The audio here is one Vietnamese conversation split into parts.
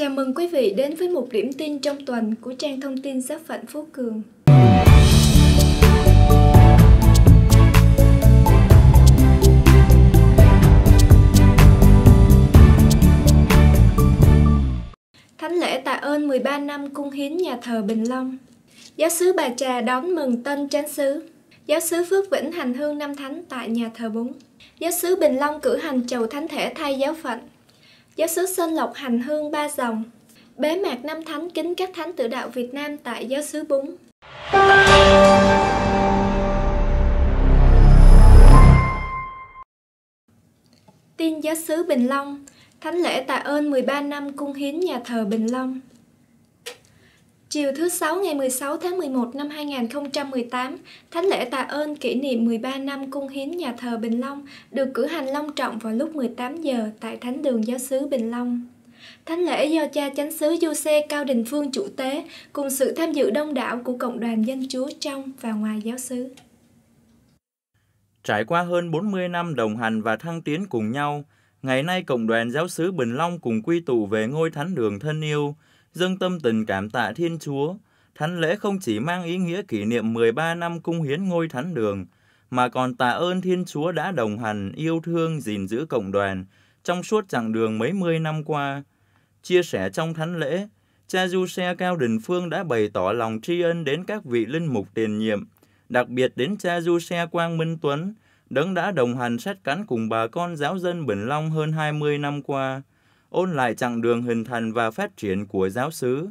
Chào mừng quý vị đến với một điểm tin trong tuần của trang thông tin sát phận Phú Cường. Thánh lễ tạ ơn 13 năm cung hiến nhà thờ Bình Long. Giáo sứ Bà Trà đón mừng tân chánh sứ. Giáo sứ Phước Vĩnh hành hương năm thánh tại nhà thờ Bún. Giáo sứ Bình Long cử hành chầu thánh thể thay giáo phận giáo sứ Sơn Lộc hành hương ba dòng, bế mạc năm thánh kính các thánh tử đạo Việt Nam tại giáo sứ Búng. Tin giáo sứ Bình Long, thánh lễ tạ ơn 13 năm cung hiến nhà thờ Bình Long. Chiều thứ Sáu ngày 16 tháng 11 năm 2018, Thánh lễ tạ ơn kỷ niệm 13 năm cung hiến nhà thờ Bình Long được cử hành long trọng vào lúc 18 giờ tại Thánh đường Giáo xứ Bình Long. Thánh lễ do cha chánh xứ Xe Cao Đình Phương chủ tế cùng sự tham dự đông đảo của cộng đoàn dân chúa trong và ngoài giáo xứ. Trải qua hơn 40 năm đồng hành và thăng tiến cùng nhau, ngày nay cộng đoàn giáo xứ Bình Long cùng quy tụ về ngôi thánh đường thân yêu – dâng tâm tình cảm tạ Thiên Chúa. Thánh lễ không chỉ mang ý nghĩa kỷ niệm 13 năm cung hiến ngôi thánh đường, mà còn tạ ơn Thiên Chúa đã đồng hành, yêu thương, gìn giữ cộng đoàn trong suốt chặng đường mấy mươi năm qua. Chia sẻ trong thánh lễ, cha Du Xe Cao Đình Phương đã bày tỏ lòng tri ân đến các vị linh mục tiền nhiệm, đặc biệt đến cha Du Xe Quang Minh Tuấn, đấng đã đồng hành sát cánh cùng bà con giáo dân Bình Long hơn 20 năm qua ôn lại chặng đường hình thành và phát triển của giáo xứ.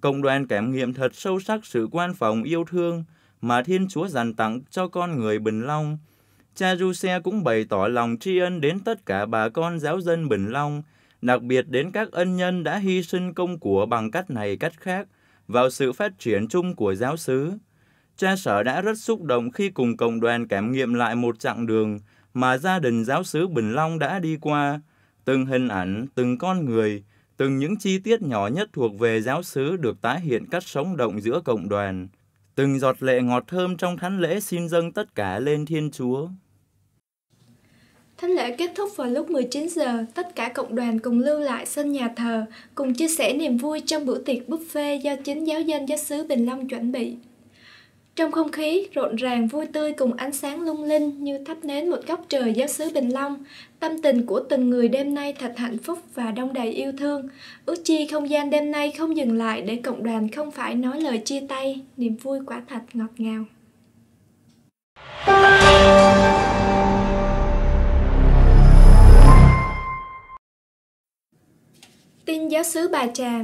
Cộng đoàn cảm nghiệm thật sâu sắc sự quan phòng yêu thương mà Thiên Chúa dành tặng cho con người Bình Long. Cha Giuse cũng bày tỏ lòng tri ân đến tất cả bà con giáo dân Bình Long, đặc biệt đến các ân nhân đã hy sinh công của bằng cách này cách khác vào sự phát triển chung của giáo xứ. Cha sở đã rất xúc động khi cùng cộng đoàn cảm nghiệm lại một chặng đường mà gia đình giáo xứ Bình Long đã đi qua, Từng hình ảnh, từng con người, từng những chi tiết nhỏ nhất thuộc về giáo xứ được tái hiện cách sống động giữa cộng đoàn. Từng giọt lệ ngọt thơm trong thánh lễ xin dâng tất cả lên Thiên Chúa. Thánh lễ kết thúc vào lúc 19 giờ, tất cả cộng đoàn cùng lưu lại sân nhà thờ, cùng chia sẻ niềm vui trong bữa tiệc buffet do chính giáo dân giáo xứ Bình Long chuẩn bị. Trong không khí rộn ràng vui tươi cùng ánh sáng lung linh như thắp nến một góc trời giáo xứ Bình Long, tâm tình của từng người đêm nay thật hạnh phúc và đông đầy yêu thương. Ước chi không gian đêm nay không dừng lại để cộng đoàn không phải nói lời chia tay, niềm vui quả thật ngọt ngào. Tin giáo xứ Bà Trà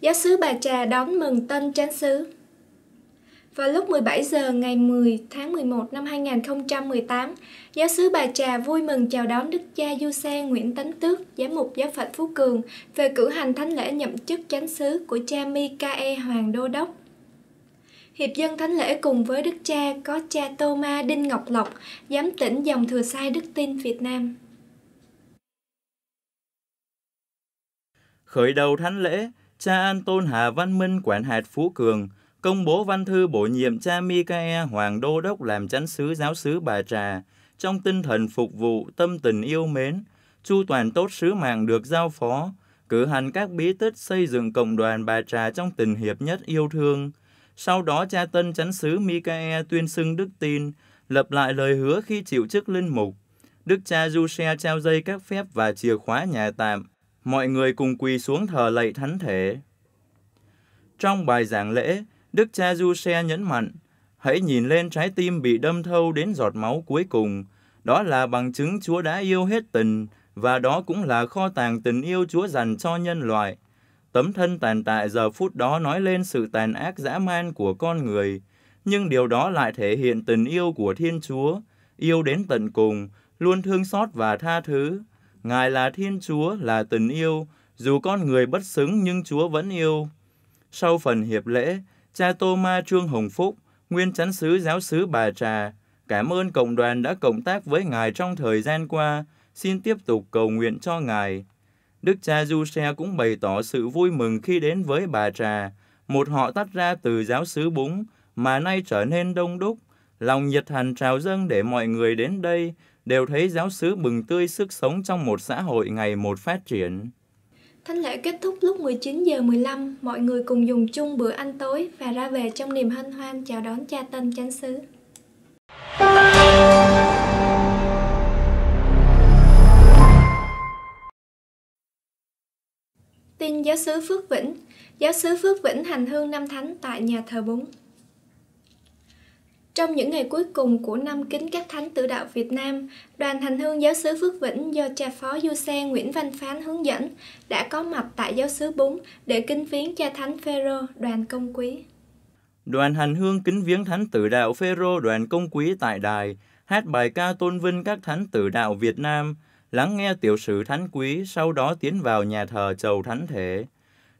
Giáo sứ Bà Trà đón mừng tân chánh xứ vào lúc 17 giờ ngày 10 tháng 11 năm 2018, giáo sứ Bà Trà vui mừng chào đón Đức cha Du Xe Nguyễn Tấn Tước, giám mục giáo phận Phú Cường về cử hành thánh lễ nhậm chức chánh xứ của cha Mikae Hoàng Đô Đốc. Hiệp dân thánh lễ cùng với Đức cha có cha Tô Ma Đinh Ngọc Lộc, giám tỉnh dòng thừa sai Đức Tin Việt Nam. Khởi đầu thánh lễ, cha An Tôn Hà Văn Minh quản hạt Phú Cường – công bố văn thư bổ nhiệm cha Mikae Hoàng Đô Đốc làm chánh sứ giáo sứ Bà Trà, trong tinh thần phục vụ, tâm tình yêu mến, chu toàn tốt sứ mạng được giao phó, cử hành các bí tích xây dựng cộng đoàn Bà Trà trong tình hiệp nhất yêu thương. Sau đó cha tân chánh sứ Mikae tuyên xưng đức tin, lập lại lời hứa khi chịu chức linh mục. Đức cha Giuse trao dây các phép và chìa khóa nhà tạm. Mọi người cùng quỳ xuống thờ lạy thánh thể. Trong bài giảng lễ, Đức cha Du Xe nhấn mạnh, hãy nhìn lên trái tim bị đâm thâu đến giọt máu cuối cùng. Đó là bằng chứng Chúa đã yêu hết tình, và đó cũng là kho tàng tình yêu Chúa dành cho nhân loại. Tấm thân tàn tại giờ phút đó nói lên sự tàn ác dã man của con người, nhưng điều đó lại thể hiện tình yêu của Thiên Chúa, yêu đến tận cùng, luôn thương xót và tha thứ. Ngài là Thiên Chúa, là tình yêu, dù con người bất xứng nhưng Chúa vẫn yêu. Sau phần hiệp lễ, cha Tô Ma Trương Hồng Phúc, nguyên chánh sứ giáo sứ Bà Trà, cảm ơn cộng đoàn đã cộng tác với Ngài trong thời gian qua, xin tiếp tục cầu nguyện cho Ngài. Đức cha Du Xe cũng bày tỏ sự vui mừng khi đến với Bà Trà, một họ tách ra từ giáo sứ Búng, mà nay trở nên đông đúc, lòng nhiệt thành trào dâng để mọi người đến đây đều thấy giáo sứ bừng tươi sức sống trong một xã hội ngày một phát triển. Thánh lễ kết thúc lúc 19 giờ 15, mọi người cùng dùng chung bữa ăn tối và ra về trong niềm hân hoan chào đón cha tân chánh xứ. Tin giáo sứ Phước Vĩnh Giáo sứ Phước Vĩnh hành hương năm thánh tại nhà thờ Búng. Trong những ngày cuối cùng của năm kính các thánh tử đạo Việt Nam, đoàn hành hương giáo sứ Phước Vĩnh do cha phó du xe Nguyễn Văn Phán hướng dẫn đã có mặt tại giáo sứ Bún để kính viếng cha thánh Phêrô đoàn công quý. Đoàn hành hương kính viếng thánh tử đạo Phêrô đoàn công quý tại đài, hát bài ca tôn vinh các thánh tử đạo Việt Nam, lắng nghe tiểu sử thánh quý, sau đó tiến vào nhà thờ chầu thánh thể.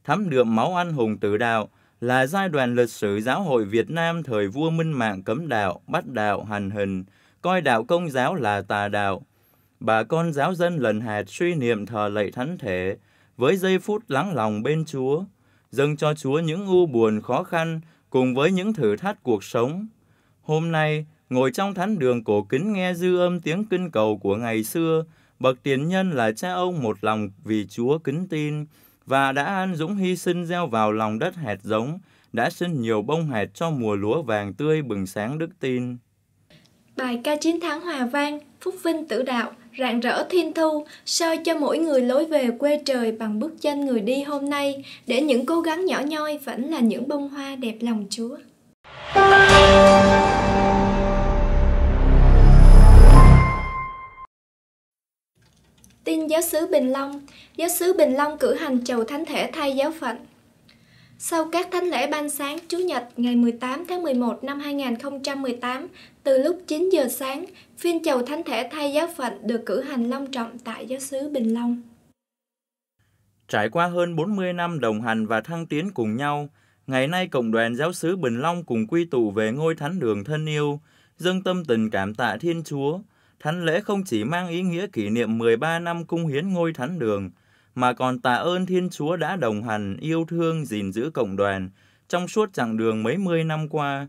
Thắm đượm máu anh hùng tử đạo, là giai đoạn lịch sử giáo hội Việt Nam thời vua Minh Mạng cấm đạo, bắt đạo, hành hình, coi đạo công giáo là tà đạo. Bà con giáo dân lần hạt suy niệm thờ lạy thánh thể, với giây phút lắng lòng bên Chúa, dâng cho Chúa những u buồn khó khăn cùng với những thử thách cuộc sống. Hôm nay, ngồi trong thánh đường cổ kính nghe dư âm tiếng kinh cầu của ngày xưa, bậc tiền nhân là cha ông một lòng vì Chúa kính tin, và đã an dũng hy sinh gieo vào lòng đất hạt giống, đã sinh nhiều bông hạt cho mùa lúa vàng tươi bừng sáng đức tin. Bài ca chiến thắng hòa vang, phúc vinh tử đạo, rạng rỡ thiên thu, soi cho mỗi người lối về quê trời bằng bước chân người đi hôm nay, để những cố gắng nhỏ nhoi vẫn là những bông hoa đẹp lòng Chúa. Tin giáo sứ Bình Long, giáo sứ Bình Long cử hành chầu thánh thể thay giáo phận. Sau các thánh lễ ban sáng Chủ nhật ngày 18 tháng 11 năm 2018, từ lúc 9 giờ sáng, phiên chầu thánh thể thay giáo phận được cử hành long trọng tại giáo sứ Bình Long. Trải qua hơn 40 năm đồng hành và thăng tiến cùng nhau, ngày nay Cộng đoàn Giáo sứ Bình Long cùng quy tụ về ngôi thánh đường thân yêu, dâng tâm tình cảm tạ Thiên Chúa, Thánh lễ không chỉ mang ý nghĩa kỷ niệm 13 năm cung hiến ngôi thánh đường, mà còn tạ ơn Thiên Chúa đã đồng hành, yêu thương, gìn giữ cộng đoàn trong suốt chặng đường mấy mươi năm qua.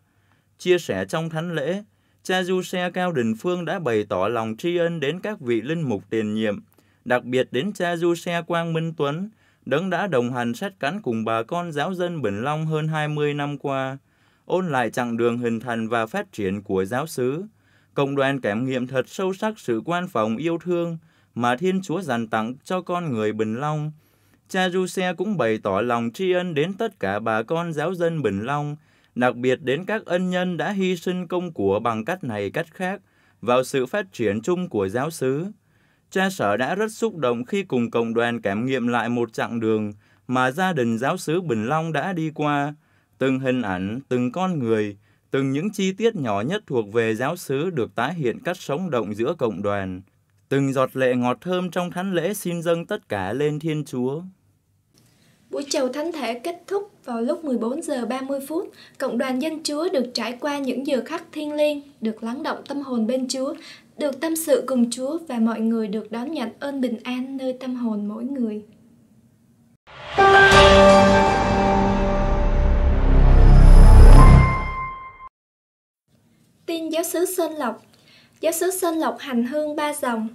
Chia sẻ trong thánh lễ, cha Du Xe Cao Đình Phương đã bày tỏ lòng tri ân đến các vị linh mục tiền nhiệm, đặc biệt đến cha Du Xe Quang Minh Tuấn, đấng đã đồng hành sát cánh cùng bà con giáo dân Bình Long hơn 20 năm qua, ôn lại chặng đường hình thành và phát triển của giáo xứ cộng đoàn cảm nghiệm thật sâu sắc sự quan phòng yêu thương mà Thiên Chúa dành tặng cho con người Bình Long. Cha Giuse cũng bày tỏ lòng tri ân đến tất cả bà con giáo dân Bình Long, đặc biệt đến các ân nhân đã hy sinh công của bằng cách này cách khác vào sự phát triển chung của giáo xứ. Cha sở đã rất xúc động khi cùng cộng đoàn cảm nghiệm lại một chặng đường mà gia đình giáo xứ Bình Long đã đi qua, từng hình ảnh, từng con người, Từng những chi tiết nhỏ nhất thuộc về giáo xứ được tái hiện cắt sống động giữa cộng đoàn. Từng giọt lệ ngọt thơm trong thánh lễ xin dâng tất cả lên Thiên Chúa. Buổi chầu thánh thể kết thúc vào lúc 14 giờ 30 phút, cộng đoàn dân Chúa được trải qua những giờ khắc thiêng liêng, được lắng động tâm hồn bên Chúa, được tâm sự cùng Chúa và mọi người được đón nhận ơn bình an nơi tâm hồn mỗi người. giáo sứ Sơn Lộc. Giáo sứ Sơn Lộc hành hương ba dòng.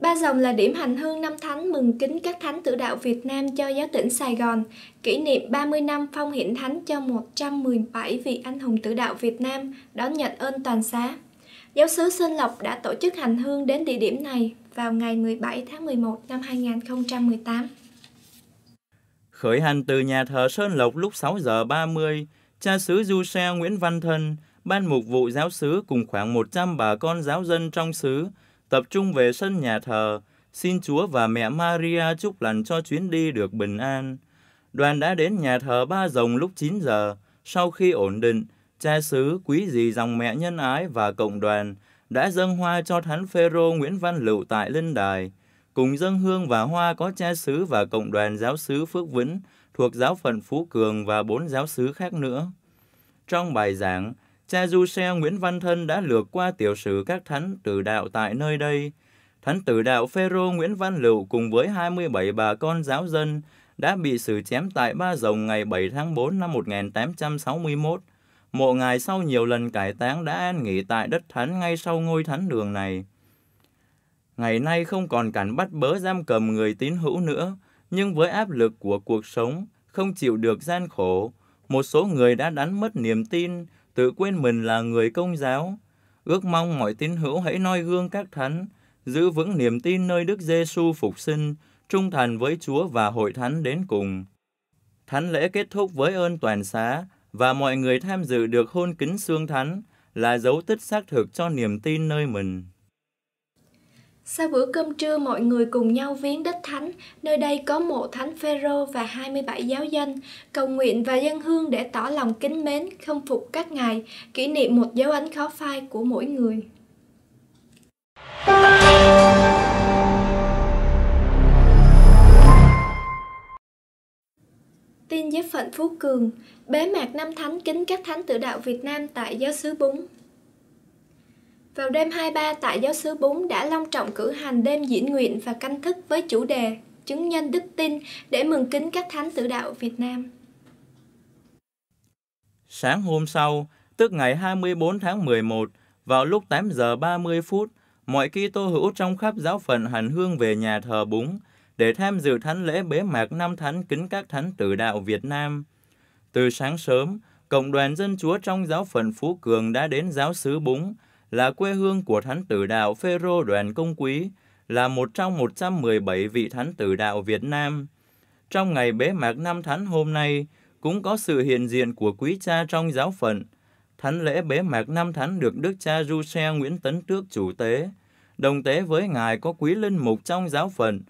Ba dòng là điểm hành hương năm thánh mừng kính các thánh tử đạo Việt Nam cho giáo tỉnh Sài Gòn, kỷ niệm 30 năm phong hiển thánh cho 117 vị anh hùng tử đạo Việt Nam đón nhận ơn toàn xá. Giáo sứ Sơn Lộc đã tổ chức hành hương đến địa điểm này vào ngày 17 tháng 11 năm 2018. Khởi hành từ nhà thờ Sơn Lộc lúc 6 giờ 30, cha xứ Du Xe Nguyễn Văn Thân ban mục vụ giáo xứ cùng khoảng 100 bà con giáo dân trong xứ tập trung về sân nhà thờ, xin Chúa và mẹ Maria chúc lành cho chuyến đi được bình an. Đoàn đã đến nhà thờ Ba Rồng lúc 9 giờ. Sau khi ổn định, cha xứ, quý dì dòng mẹ nhân ái và cộng đoàn đã dâng hoa cho Thánh Phêrô Nguyễn Văn Lựu tại Linh Đài. Cùng dâng hương và hoa có cha xứ và cộng đoàn giáo xứ Phước Vĩnh thuộc giáo phận Phú Cường và bốn giáo xứ khác nữa. Trong bài giảng, cha du xe Nguyễn Văn Thân đã lược qua tiểu sử các thánh tử đạo tại nơi đây. Thánh tử đạo Phêrô Nguyễn Văn Lựu cùng với 27 bà con giáo dân đã bị xử chém tại Ba Rồng ngày 7 tháng 4 năm 1861. Mộ ngài sau nhiều lần cải táng đã an nghỉ tại đất thánh ngay sau ngôi thánh đường này. Ngày nay không còn cảnh bắt bớ giam cầm người tín hữu nữa, nhưng với áp lực của cuộc sống, không chịu được gian khổ, một số người đã đánh mất niềm tin, tự quên mình là người công giáo. Ước mong mọi tín hữu hãy noi gương các thánh, giữ vững niềm tin nơi Đức Giêsu phục sinh, trung thành với Chúa và hội thánh đến cùng. Thánh lễ kết thúc với ơn toàn xá và mọi người tham dự được hôn kính xương thánh là dấu tích xác thực cho niềm tin nơi mình. Sau bữa cơm trưa mọi người cùng nhau viếng đất thánh, nơi đây có mộ thánh Phêrô và 27 giáo dân, cầu nguyện và dân hương để tỏ lòng kính mến, khâm phục các ngài, kỷ niệm một dấu ấn khó phai của mỗi người. Tin giáp phận Phú Cường, bế mạc năm thánh kính các thánh tự đạo Việt Nam tại giáo xứ Búng. Vào đêm 23 tại giáo sứ Bún đã long trọng cử hành đêm diễn nguyện và canh thức với chủ đề Chứng nhân đức tin để mừng kính các thánh tử đạo Việt Nam. Sáng hôm sau, tức ngày 24 tháng 11, vào lúc 8 giờ 30 phút, mọi tô hữu trong khắp giáo phận hành hương về nhà thờ Búng để tham dự thánh lễ bế mạc năm thánh kính các thánh tử đạo Việt Nam. Từ sáng sớm, Cộng đoàn Dân Chúa trong giáo phận Phú Cường đã đến giáo sứ Búng, là quê hương của thánh tử đạo Phêrô Đoàn Công Quý, là một trong 117 vị thánh tử đạo Việt Nam. Trong ngày bế mạc năm thánh hôm nay, cũng có sự hiện diện của quý cha trong giáo phận. Thánh lễ bế mạc năm thánh được Đức cha Du Xe Nguyễn Tấn trước chủ tế. Đồng tế với Ngài có quý linh mục trong giáo phận.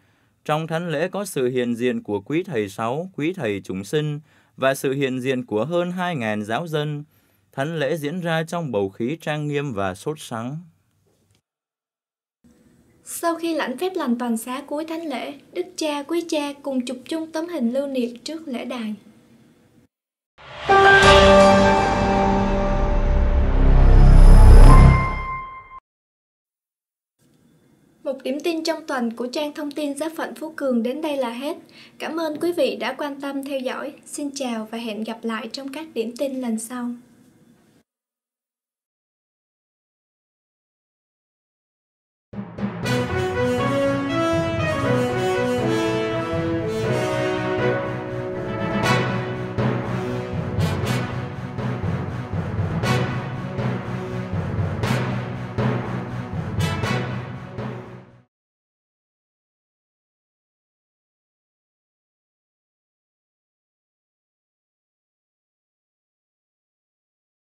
Trong thánh lễ có sự hiện diện của quý thầy sáu, quý thầy chúng sinh và sự hiện diện của hơn 2.000 giáo dân. Thánh lễ diễn ra trong bầu khí trang nghiêm và sốt sắng. Sau khi lãnh phép lành toàn xá cuối thánh lễ, Đức Cha Quý Cha cùng chụp chung tấm hình lưu niệm trước lễ đài. Một điểm tin trong tuần của trang thông tin giáo phận Phú Cường đến đây là hết. Cảm ơn quý vị đã quan tâm theo dõi. Xin chào và hẹn gặp lại trong các điểm tin lần sau.